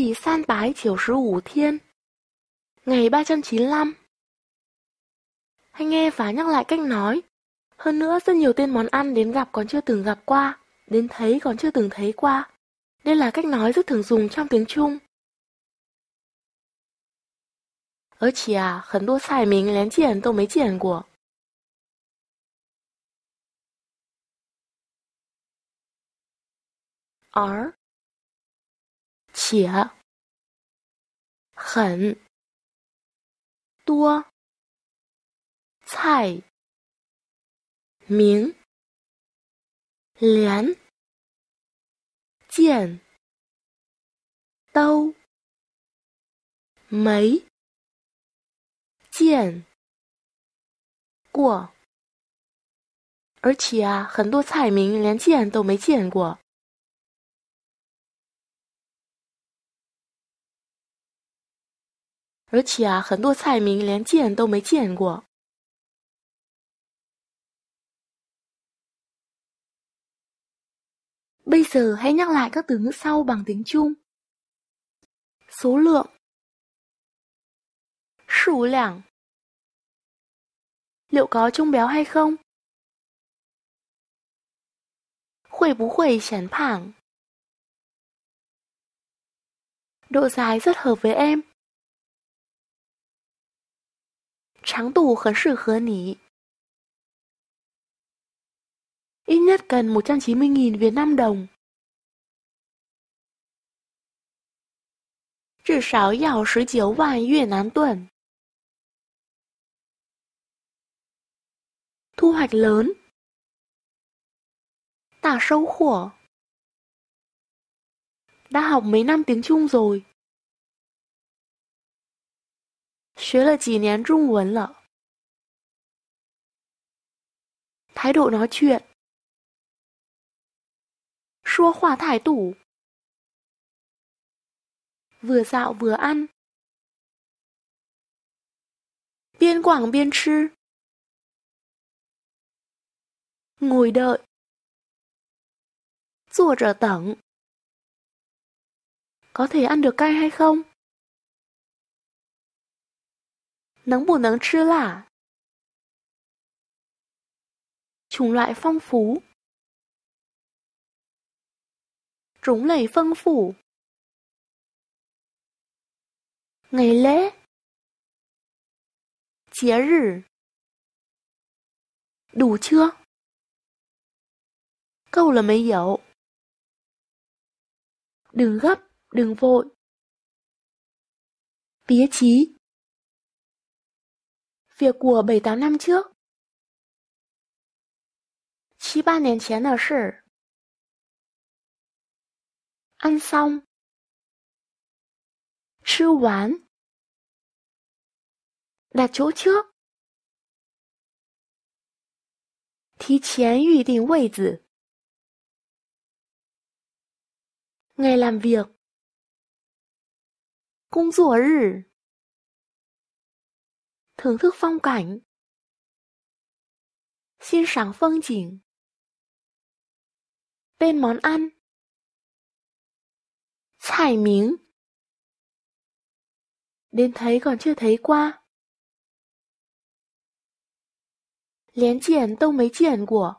第三百九十五 thiên Ngày ba trăm chín mươi lăm Anh nghe và nhắc lại cách nói Hơn nữa rất nhiều tên món ăn đến gặp còn chưa từng gặp qua Đến thấy còn chưa từng thấy qua Đây là cách nói rất thường dùng trong tiếng Trung 而且啊，很多菜名连见都没见过。而且很多菜名连见都没见过，而且啊，很多菜名连见都没见过。而且啊，很多菜民连见都没见过。Bây giờ hãy nhắc lại các từ ngữ sau bằng tiếng Trung. Số lượng Số lượng Liệu có trông béo hay không? Huệ bú huệ chán phẳng Độ dài rất hợp với em. 长度很适合你. Ít nhất cần 190.000 Việt Nam đồng. Trừ sáu yào 19 vạn Việt Nam đồng, Thu hoạch lớn. Tả sâu khổ. Đã học mấy năm tiếng Trung rồi. 学了几年中文了，thái độ nói chuyện, 说话态度, vừa dạo vừa ăn, 边逛边吃, ngồi đợi, 坐着等, có thể ăn được cay hay không? 能不能吃辣？Chủng loại phong phú Chủng loại phong phú Ngày lễ Chế rử Đủ chưa? Câu là mấy dậu Đừng gấp, đừng vội Bía chí việc của 7-8 năm trước. 7-8 trước Ăn xong. 吃完. Đặt chỗ trước. 提前预定位置. Ngày làm việc. 工作日 thưởng thức phong cảnh, xin sáng cảnh, 欣赏风景, bên món ăn, Thải miếng Đến thấy còn chưa thấy qua Lén triển tông mấy triển của